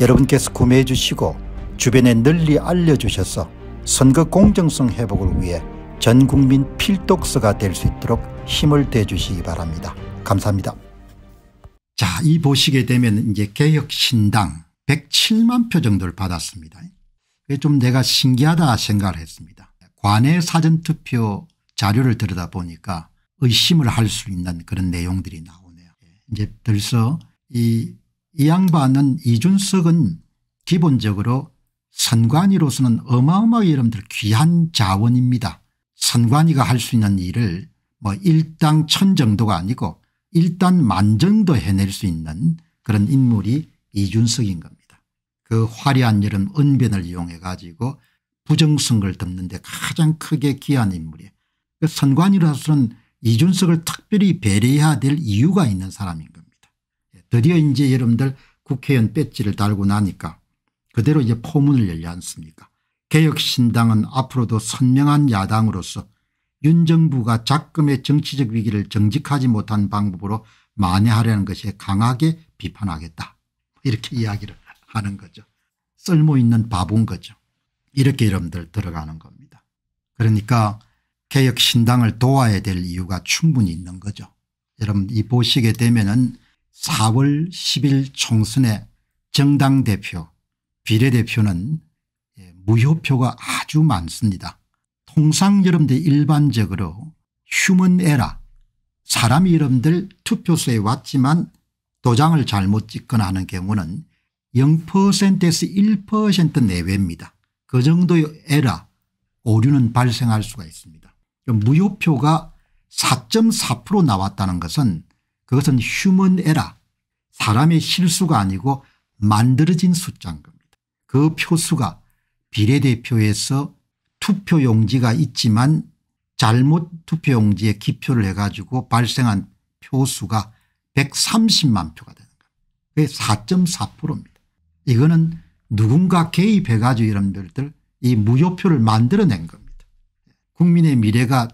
여러분께서 구매해 주시고 주변에 널리 알려주셔서 선거 공정성 회복을 위해 전국민 필독서가 될 수 있도록 힘을 대주시기 바랍니다. 감사합니다. 자, 이 보시게 되면 이제 개혁신당 107만 표 정도를 받았습니다. 좀 내가 신기하다 생각을 했습니다. 관내 사전투표 자료를 들여다보니까 의심을 할 수 있는 그런 내용들이 나오네요. 예, 이제 벌써 이이 양반은 이준석은 기본적으로 선관위로서는 어마어마하게 여러분들 귀한 자원입니다. 선관위가 할 수 있는 일을 뭐 일당 천 정도가 아니고 일단 만 정도 해낼 수 있는 그런 인물이 이준석인 겁니다. 그 화려한 여름 은변을 이용해 가지고 부정선거를 덮는 데 가장 크게 귀한 인물이에요. 그 선관위로서는 이준석을 특별히 배려해야 될 이유가 있는 사람인 드디어 이제 여러분들 국회의원 배지를 달고 나니까 그대로 이제 포문을 열지 않습니까 개혁신당은 앞으로도 선명한 야당으로서 윤 정부가 작금의 정치적 위기를 정직하지 못한 방법으로 만회하려는 것에 강하게 비판하겠다 이렇게 이야기를 하는 거죠. 쓸모있는 바본 거죠. 이렇게 여러분들 들어가는 겁니다. 그러니까 개혁신당을 도와야 될 이유가 충분히 있는 거죠. 여러분 이 보시게 되면 은 4월 10일 총선의 정당 대표 비례대표는 예, 무효표가 아주 많습니다. 통상 여러분들 일반적으로 휴먼 에라 사람이 여러분들 투표소에 왔지만 도장을 잘못 찍거나 하는 경우는 0%에서 1% 내외입니다. 그 정도의 에라 오류는 발생할 수가 있습니다. 무효표가 4.4% 나왔다는 것은 그것은 휴먼 에라 사람의 실수가 아니고 만들어진 숫자인 겁니다. 그 표수가 비례대표에서 투표용지가 있지만 잘못 투표용지에 기표를 해가지고 발생한 표수가 130만 표가 되는 겁니다. 4.4%입니다. 이거는 누군가 개입해가지고 이런 별들 이 무효표를 만들어낸 겁니다. 국민의 미래가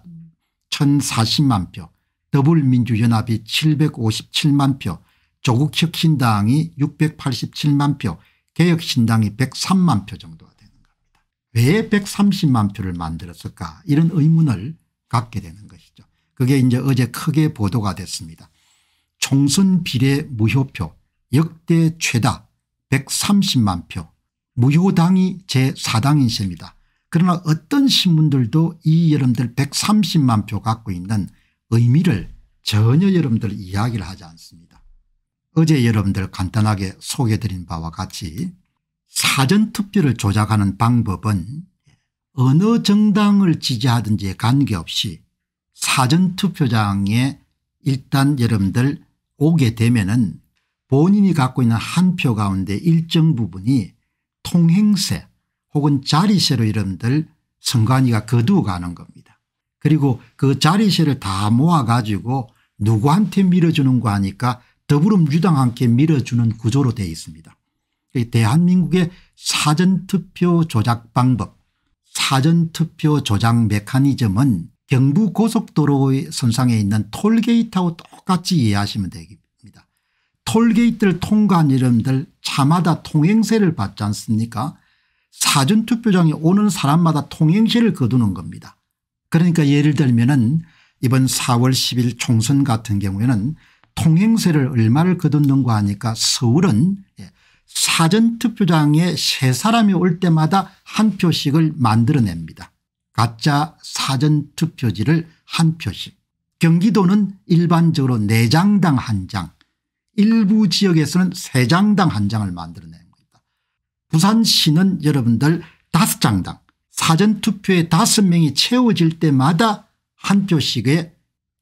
1040만 표 더불민주연합이 757만 표 조국혁신당이 687만 표 개혁신당이 103만 표 정도가 되는 겁니다. 왜 130만 표를 만들었을까 이런 의문을 갖게 되는 것이죠. 그게 이제 어제 크게 보도가 됐습니다. 총선 비례 무효표 역대 최다 130만 표 무효당이 제4당인 셈이다. 그러나 어떤 신문들도 이 여러분들 130만 표 갖고 있는 의미를 전혀 여러분들 이야기를 하지 않습니다. 어제 여러분들 간단하게 소개드린 바와 같이 사전투표를 조작하는 방법은 어느 정당을 지지하든지 관계없이 사전투표장에 일단 여러분들 오게 되면은 본인이 갖고 있는 한 표 가운데 일정 부분이 통행세 혹은 자리세로 여러분들 선관위가 거두어 가는 겁니다. 그리고 그 자리세를 다 모아가지고 누구한테 밀어주는 거 하니까 더불어민주당한테 밀어주는 구조로 되어 있습니다. 대한민국의 사전투표 조작 방법 사전투표 조작 메커니즘은 경부고속도로 의 선상에 있는 톨게이트하고 똑같이 이해하시면 됩니다. 톨게이트를 통과한 이름들 차마다 통행세를 받지 않습니까 사전투표장에 오는 사람마다 통행세를 거두는 겁니다. 그러니까 예를 들면은 이번 4월 10일 총선 같은 경우에는 통행세를 얼마를 거뒀는가 하니까 서울은 예, 사전투표장에 세 사람이 올 때마다 한 표씩을 만들어냅니다. 가짜 사전투표지를 한 표씩. 경기도는 일반적으로 4장당 1장 일부 지역에서는 3장당 1장을 만들어냅니다. 부산시는 여러분들 5장당 사전투표에 다섯 명이 채워질 때마다 한 표씩의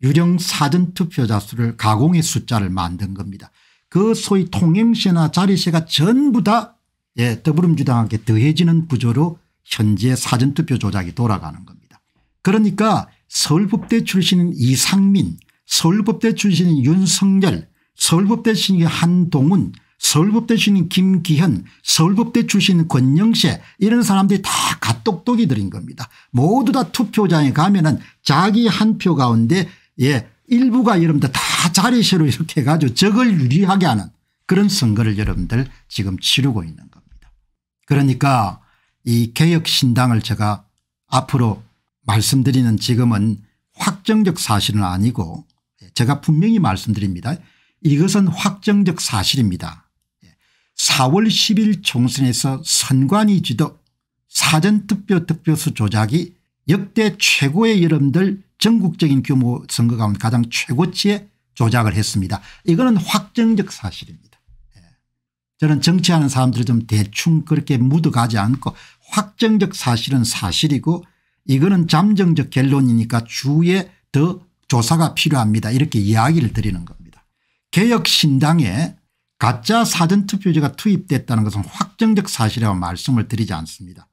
유령 사전투표자 수를 가공의 숫자를 만든 겁니다. 그 소위 통행세나 자리세가 전부 다 예, 더불어민주당한테 더해지는 구조로 현재 사전투표 조작이 돌아가는 겁니다. 그러니까 서울법대 출신인 이상민 서울법대 출신인 윤성열 서울법대 출신인 한동훈 서울법대 출신 김기현 서울법대 출신 권영세 이런 사람들이 다가똑똑이들인 겁니다. 모두 다 투표장에 가면 은 자기 한 표 가운데 예 일부가 여러분들 다 자리세로 이렇게 해가지고 적을 유리하게 하는 그런 선거를 여러분들 지금 치르고 있는 겁니다. 그러니까 이 개혁신당을 제가 앞으로 말씀드리는 지금은 확정적 사실은 아니고 제가 분명히 말씀드립니다. 이것은 확정적 사실입니다. 4월 10일 총선에서 선관위 지도 사전투표 득표수 조작이 역대 최고의 여러분들 전국적인 규모 선거 가운데 가장 최고치의 조작을 했습니다. 이거는 확정적 사실입니다. 예. 저는 정치하는 사람들이 좀 대충 그렇게 묻어가지 않고 확정적 사실은 사실이고 이거는 잠정적 결론이니까 주에 더 조사가 필요합니다. 이렇게 이야기를 드리는 겁니다. 개혁신당의 가짜 사전투표지가 투입됐다는 것은 확정적 사실이라고 말씀을 드리지 않습니다.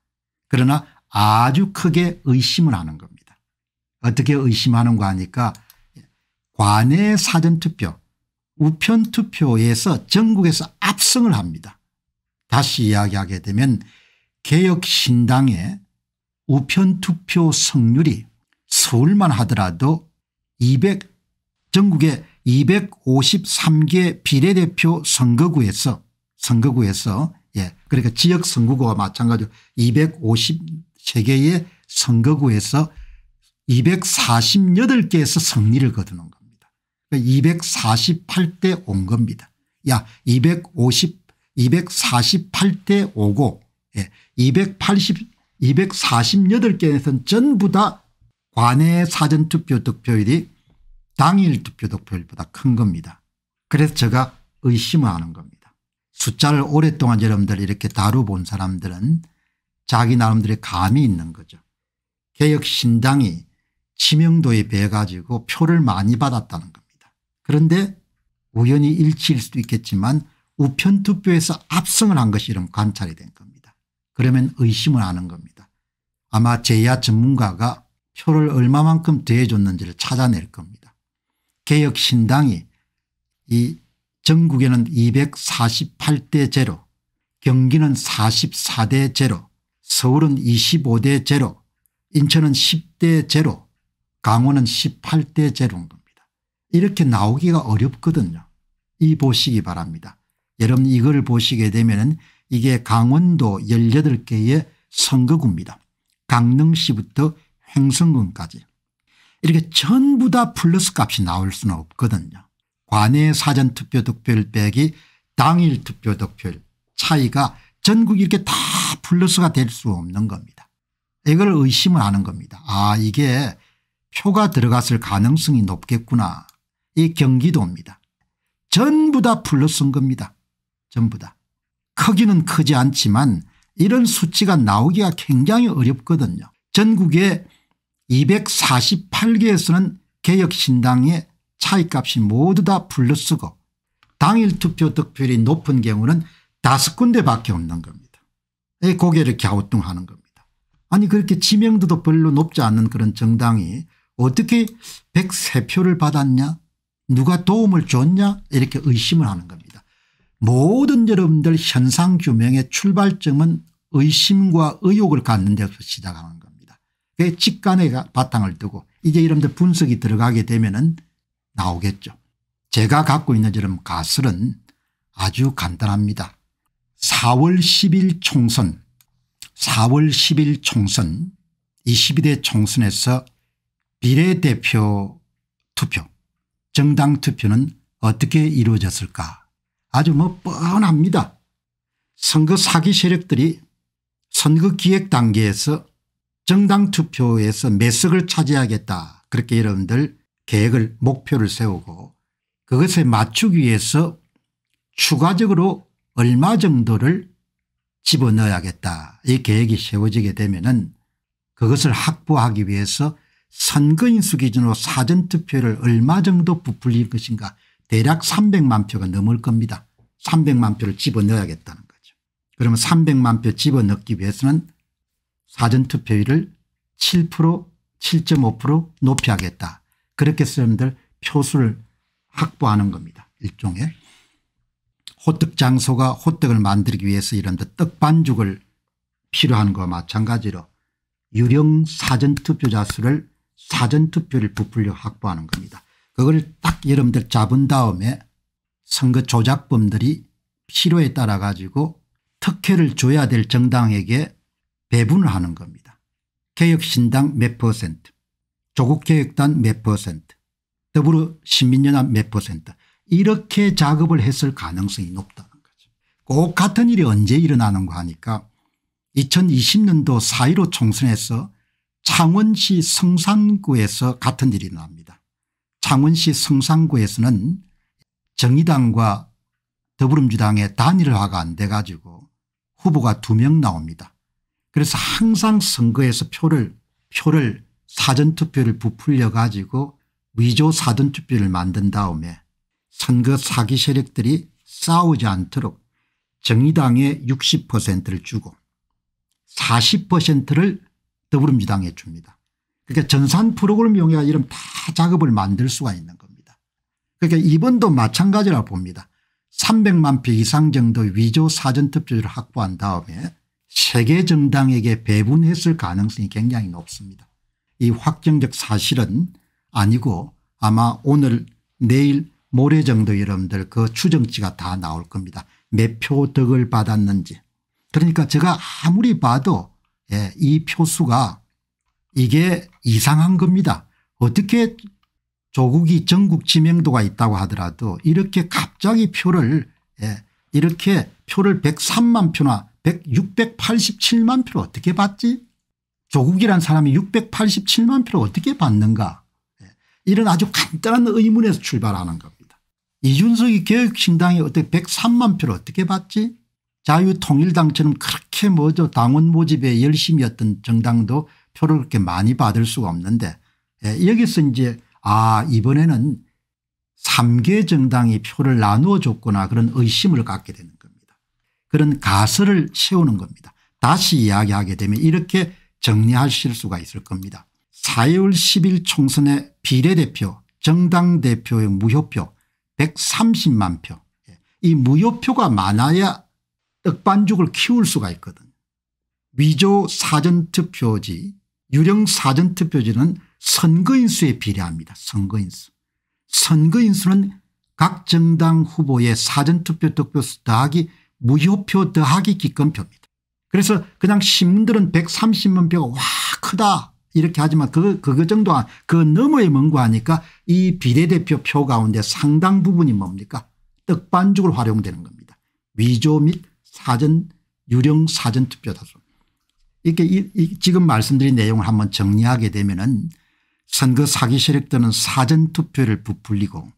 그러나 아주 크게 의심을 하는 겁니다. 어떻게 의심하는가 하니까 관내 사전투표 우편투표에서 전국에서 압승을 합니다. 다시 이야기하게 되면 개혁신당의 우편투표 성률이 서울만 하더라도 200전국에 253개 비례대표 선거구에서 선거구에서 예 그러니까 지역 선거구와 마찬가지로 253개의 선거구에서 248개에서 승리를 거두는 겁니다. 그러니까 248대 온 겁니다. 야 250, 248대 오고 예, 280, 248개에서는 전부 다 관외 사전투표 득표율이 당일 투표 득표율보다 큰 겁니다. 그래서 제가 의심을 하는 겁니다. 숫자를 오랫동안 여러분들 이렇게 다뤄본 사람들은 자기 나름대로 감이 있는 거죠. 개혁신당이 치명도에 배 가지고 표를 많이 받았다는 겁니다. 그런데 우연히 일치일 수도 있겠지만 우편투표에서 압승을 한 것이 이런 관찰이 된 겁니다. 그러면 의심을 하는 겁니다. 아마 제야 전문가가 표를 얼마만큼 대해줬는지를 찾아낼 겁니다. 개혁신당이 이 전국에는 248대 제로 경기는 44대 제로 서울은 25대 제로 인천은 10대 제로 강원은 18대 제로인 겁니다. 이렇게 나오기가 어렵거든요. 이 보시기 바랍니다. 여러분 이걸 보시게 되면 은 이게 강원도 18개의 선거구입니다. 강릉시부터 횡성군까지 이렇게 전부 다 플러스 값이 나올 수는 없거든요. 관내 사전투표 득표율 빼기 당일 투표 득표율 차이가 전국 이렇게 다 플러스가 될 수 없는 겁니다. 이걸 의심을 하는 겁니다. 아 이게 표가 들어갔을 가능성이 높겠구나. 이 경기도입니다. 전부 다 플러스인 겁니다. 전부 다. 크기는 크지 않지만 이런 수치가 나오기가 굉장히 어렵거든요. 전국에 248개에서는 개혁신당의 차이값이 모두 다 불러쓰고 당일 투표 득표율이 높은 경우는 다섯 군데밖에 없는 겁니다. 예, 고개를 갸우뚱하는 겁니다. 아니 그렇게 지명도도 별로 높지 않은 그런 정당이 어떻게 103표를 받았냐 누가 도움을 줬냐 이렇게 의심을 하는 겁니다. 모든 여러분들 현상 규명의 출발점은 의심과 의혹을 갖는 데서 시작하는 겁니다. 그 직관에 바탕을 두고 이제 이런데 분석이 들어가게 되면은 나오겠죠. 제가 갖고 있는 저런 가설은 아주 간단합니다. 4월 10일 총선 4월 10일 총선 22대 총선에서 비례대표 투표 정당 투표는 어떻게 이루어졌을까 아주 뭐 뻔합니다. 선거 사기 세력들이 선거 기획 단계에서 정당 투표에서 매 석을 차지하겠다 그렇게 여러분들 계획을 목표를 세우고 그것에 맞추기 위해서 추가적으로 얼마 정도를 집어넣어야겠다 이 계획이 세워지게 되면 은 그것을 확보하기 위해서 선거인수 기준으로 사전투표를 얼마 정도 부풀릴 것인가 대략 300만 표가 넘을 겁니다. 300만 표를 집어넣어야겠다는 거죠. 그러면 300만 표 집어넣기 위해서는 사전투표율을 7% 7.5% 높이 하겠다. 그렇게 선생들 표수를 확보하는 겁니다. 일종의 호떡 장소가 호떡을 만들기 위해서 이런 데 떡반죽을 필요한 거와 마찬가지로 유령 사전투표자 수를 사전투표를 부풀려 확보하는 겁니다. 그걸 딱 여러분들 잡은 다음에 선거 조작범들이 필요에 따라 가지고 특혜를 줘야 될 정당에게 배분을 하는 겁니다. 개혁신당 몇 퍼센트 조국개혁단 몇 퍼센트 더불어 시민연합 몇 퍼센트 이렇게 작업을 했을 가능성이 높다는 거죠. 꼭 같은 일이 언제 일어나는가 하니까 2020년도 4.15 총선에서 창원시 성산구에서 같은 일이 납니다. 창원시 성산구에서는 정의당과 더불어민주당의 단일화가 안 돼가지고 후보가 두 명 나옵니다. 그래서 항상 선거에서 표를 표를 사전투표를 부풀려 가지고 위조 사전투표를 만든 다음에 선거 사기 세력들이 싸우지 않도록 정의당에 60%를 주고 40%를 더불어민주당에 줍니다. 그러니까 전산 프로그램 용해가 이름 다 작업을 만들 수가 있는 겁니다. 그러니까 이번도 마찬가지라 봅니다. 300만 표 이상 정도 위조 사전투표를 확보한 다음에 세계 정당에게 배분했을 가능성이 굉장히 높습니다. 이 확정적 사실은 아니고 아마 오늘 내일 모레 정도 여러분들 그 추정치가 다 나올 겁니다. 몇 표 득을 받았는지. 그러니까 제가 아무리 봐도 예, 이 표수가 이게 이상한 겁니다. 어떻게 조국이 전국 지명도가 있다고 하더라도 이렇게 갑자기 표를 예, 이렇게 표를 103만 표나 1 687만 표를 어떻게 받지? 조국이란 사람이 687만 표를 어떻게 받는가? 예. 이런 아주 간단한 의문에서 출발하는 겁니다. 이준석이 개혁신당이 어떻게 103만 표를 어떻게 받지? 자유통일당처럼 그렇게 뭐죠 당원 모집에 열심이었던 정당도 표를 그렇게 많이 받을 수가 없는데 예, 여기서 이제 아 이번에는 3개 정당이 표를 나누어 줬구나 그런 의심을 갖게 되는 그런 가설을 세우는 겁니다. 다시 이야기하게 되면 이렇게 정리하실 수가 있을 겁니다. 4월 10일 총선의 비례대표 정당 대표의 무효표 130만 표. 예. 이 무효표가 많아야 떡반죽을 키울 수가 있거든. 위조 사전투표지 유령 사전투표지는 선거인수에 비례합니다. 선거인수. 선거인수는 각 정당 후보의 사전투표 득표수 더하기 무효표 더하기 기권표입니다. 그래서 그냥 신문들은 130만 표가 와 크다 이렇게 하지만 그, 그거 정도 그 너머의 먼거 하니까 이 비례대표 표 가운데 상당 부분이 뭡니까 떡반죽을 활용되는 겁니다. 위조 및 사전 유령 사전 투표 다수. 이렇게 이, 이 지금 말씀드린 내용을 한번 정리하게 되면은 선거 사기 세력들은 사전 투표를 부풀리고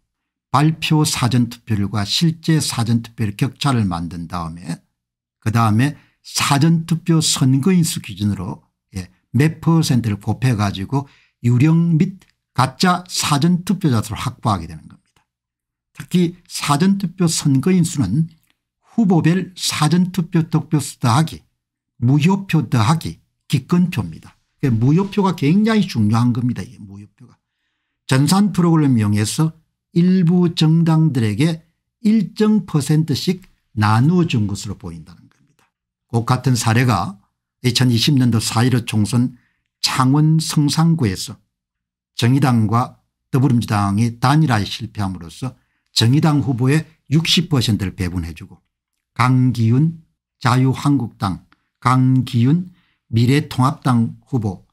발표 사전투표율과 실제 사전투표율 격차를 만든 다음에 그 다음에 사전투표 선거인수 기준으로 예, 몇 퍼센트를 곱해 가지고 유령 및 가짜 사전투표자수를 확보하게 되는 겁니다. 특히 사전투표 선거인수는 후보별 사전투표 득표수 더하기 무효표 더하기 기권표입니다. 그러니까 무효표가 굉장히 중요한 겁니다. 이게 무효표가. 전산 프로그램 이용해서 일부 정당들에게 일정 퍼센트씩 나누어 준 것으로 보인다는 겁니다. 꼭 같은 사례가 2020년도 4.15 총선 창원 성산구에서 정의당과 더불어민주당이 단일화에 실패함으로써 정의당 후보의 60%를 배분해주고 강기윤 자유한국당 강기윤 미래통합당 후보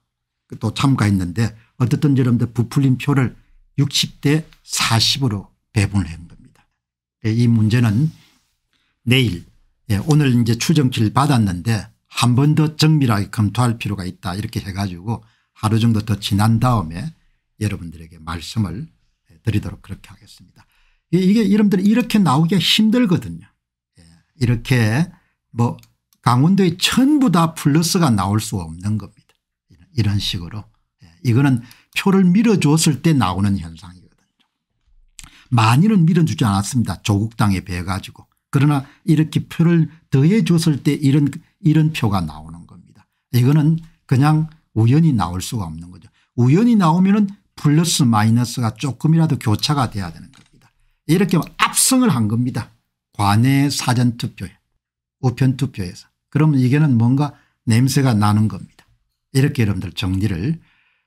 또 참가했는데 어떻든 여러분들 부풀린 표를 60대 40으로 배분을 한 겁니다. 예, 이 문제는 내일 예, 오늘 이제 추정치를 받았는데 한 번 더 정밀하게 검토할 필요가 있다 이렇게 해가지고 하루 정도 더 지난 다음에 여러분들에게 말씀을 드리도록 그렇게 하겠습니다. 이게 이름들이 이렇게 나오기가 힘들거든요. 예, 이렇게 뭐 강원도의 전부 다 플러스가 나올 수 없는 겁니다. 이런 식으로 이거는 표를 밀어줬을 때 나오는 현상이거든요. 많이는 밀어주지 않았습니다. 조국당에 배 가지고. 그러나 이렇게 표를 더해줬을 때 이런 이런 표가 나오는 겁니다. 이거는 그냥 우연히 나올 수가 없는 거죠. 우연히 나오면 은 플러스 마이너스가 조금이라도 교차가 돼야 되는 겁니다. 이렇게 압승을 한 겁니다. 관내 사전투표에 우편투표에서. 그러면 이게 뭔가 냄새가 나는 겁니다. 이렇게 여러분들 정리를